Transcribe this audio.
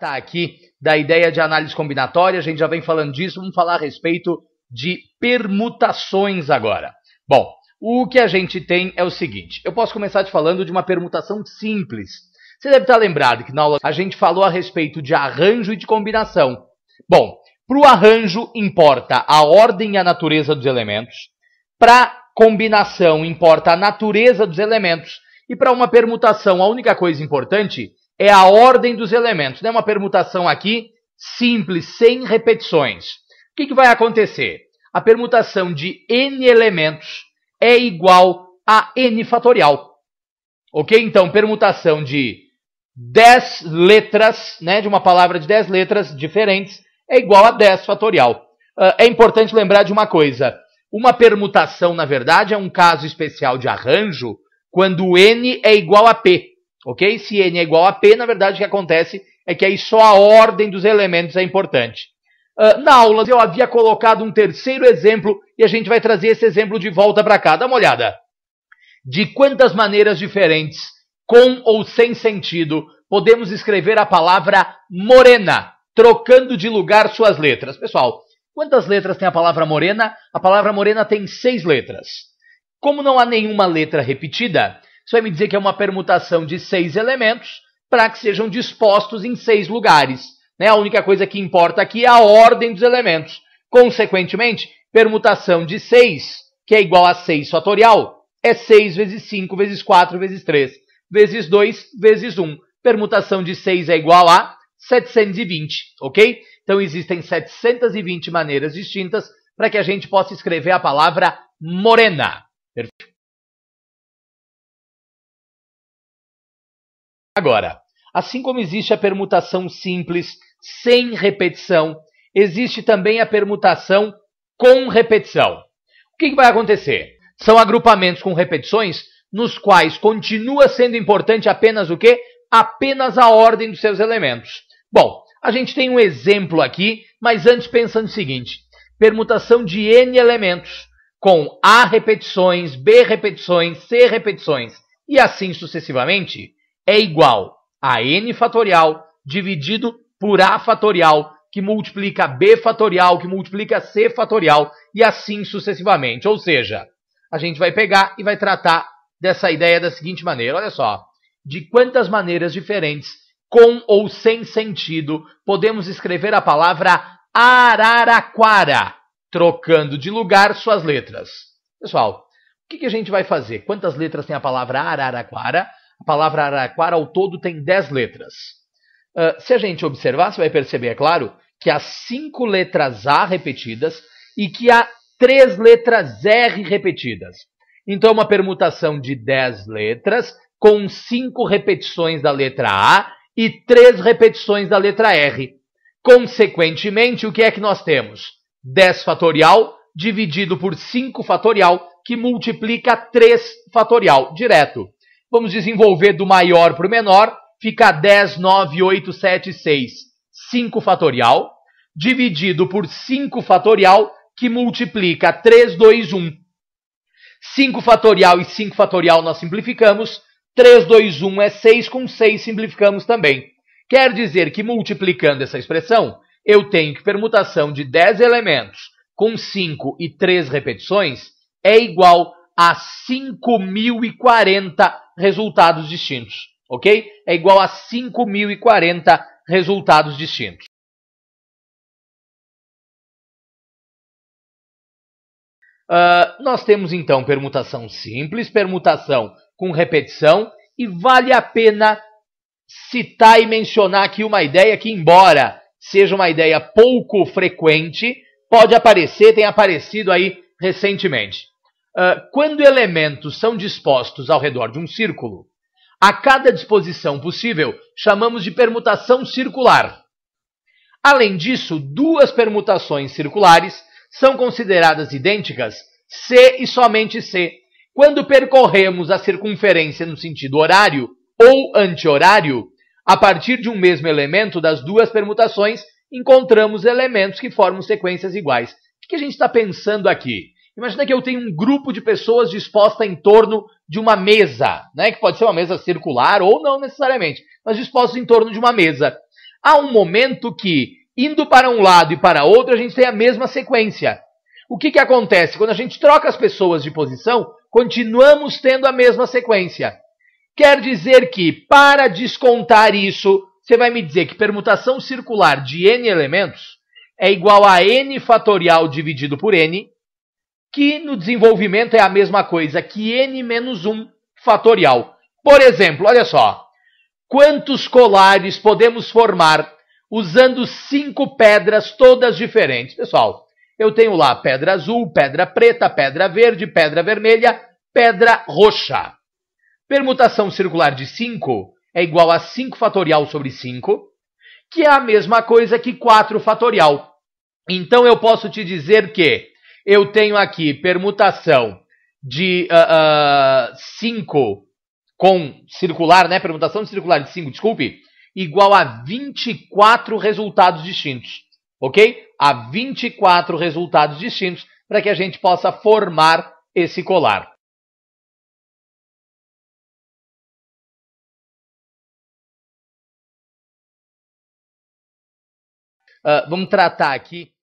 tratar tá aqui da ideia de análise combinatória, a gente já vem falando disso, vamos falar a respeito de permutações agora. Bom, o que a gente tem é o seguinte, eu posso começar te falando de uma permutação simples. Você deve estar lembrado que na aula a gente falou a respeito de arranjo e de combinação. Bom, para o arranjo importa a ordem e a natureza dos elementos, para combinação importa a natureza dos elementos, e para uma permutação, a única coisa importante é a ordem dos elementos. Né? Uma permutação aqui simples, sem repetições. O que, que vai acontecer? A permutação de n elementos é igual a n fatorial. Ok? Então, permutação de 10 letras, né, de uma palavra de 10 letras diferentes, é igual a 10 fatorial. Uh, é importante lembrar de uma coisa. Uma permutação, na verdade, é um caso especial de arranjo quando n é igual a p. Ok? Se n é igual a p, na verdade o que acontece é que aí só a ordem dos elementos é importante. Uh, na aula eu havia colocado um terceiro exemplo e a gente vai trazer esse exemplo de volta para cá. Dá uma olhada. De quantas maneiras diferentes, com ou sem sentido, podemos escrever a palavra morena, trocando de lugar suas letras? Pessoal, quantas letras tem a palavra morena? A palavra morena tem seis letras. Como não há nenhuma letra repetida, você vai me dizer que é uma permutação de seis elementos para que sejam dispostos em seis lugares. Né? A única coisa que importa aqui é a ordem dos elementos. Consequentemente, permutação de 6, que é igual a 6 fatorial, é 6 vezes 5 vezes 4 vezes 3 vezes 2 vezes 1. Permutação de 6 é igual a 720, ok? Então existem 720 maneiras distintas para que a gente possa escrever a palavra morena. Perfeito? Agora, assim como existe a permutação simples, sem repetição, existe também a permutação com repetição. O que, vai acontecer? São agrupamentos com repetições nos quais continua sendo importante apenas o quê? Apenas a ordem dos seus elementos. Bom, a gente tem um exemplo aqui, mas antes pensando o seguinte: permutação de n elementos com A repetições, B repetições, C repetições e assim sucessivamente, é igual a n fatorial dividido por a fatorial, que multiplica b fatorial, que multiplica c fatorial, e assim sucessivamente. Ou seja, a gente vai pegar e vai tratar dessa ideia da seguinte maneira, olha só. De quantas maneiras diferentes, com ou sem sentido, podemos escrever a palavra Araraquara, trocando de lugar suas letras. Pessoal, o que, a gente vai fazer? Quantas letras tem a palavra Araraquara? A palavra araquara ao todo tem 10 letras. Uh, se a gente observar, você vai perceber, é claro, que há cinco letras A repetidas e que há três letras R repetidas. Então, é uma permutação de 10 letras com cinco repetições da letra A e três repetições da letra R. Consequentemente, o que é que nós temos? 10 fatorial dividido por 5 fatorial, que multiplica 3 fatorial direto. Vamos desenvolver do maior para o menor, fica 10, 9, 8, 7, 6, 5 fatorial, dividido por 5 fatorial, que multiplica 3, 2, 1. 5 fatorial e 5 fatorial nós simplificamos, 3, 2, 1 é 6, com 6 simplificamos também. Quer dizer que multiplicando essa expressão, eu tenho que permutação de 10 elementos com 5 e 3 repetições é igual a 5.040 resultados distintos, ok? É igual a 5.040 resultados distintos. Uh, nós temos então permutação simples, permutação com repetição e vale a pena citar e mencionar aqui uma ideia que, embora seja uma ideia pouco frequente, pode aparecer, tem aparecido aí recentemente. Ah, quando elementos são dispostos ao redor de um círculo, a cada disposição possível chamamos de permutação circular. Além disso, duas permutações circulares são consideradas idênticas se e somente se, quando percorremos a circunferência no sentido horário ou anti-horário, a partir de um mesmo elemento das duas permutações, encontramos elementos que formam sequências iguais. O que a gente está pensando aqui? Imagina que eu tenho um grupo de pessoas disposta em torno de uma mesa, né? Que pode ser uma mesa circular ou não necessariamente, mas dispostas em torno de uma mesa. Há um momento que, indo para um lado e para outro, a gente tem a mesma sequência. O que, que acontece? Quando a gente troca as pessoas de posição, continuamos tendo a mesma sequência. Quer dizer que, para descontar isso, você vai me dizer que permutação circular de n elementos é igual a n fatorial dividido por n, que no desenvolvimento é a mesma coisa que n-1 fatorial. Por exemplo, olha só, quantos colares podemos formar usando cinco pedras todas diferentes? Pessoal, eu tenho lá pedra azul, pedra preta, pedra verde, pedra vermelha, pedra roxa. Permutação circular de 5 é igual a 5 fatorial sobre 5, que é a mesma coisa que 4 fatorial. Então eu posso te dizer que eu tenho aqui permutação de 5 uh, uh, com circular, né? Permutação de circular de 5, desculpe, igual a 24 resultados distintos, ok? A 24 resultados distintos para que a gente possa formar esse colar. Uh, vamos tratar aqui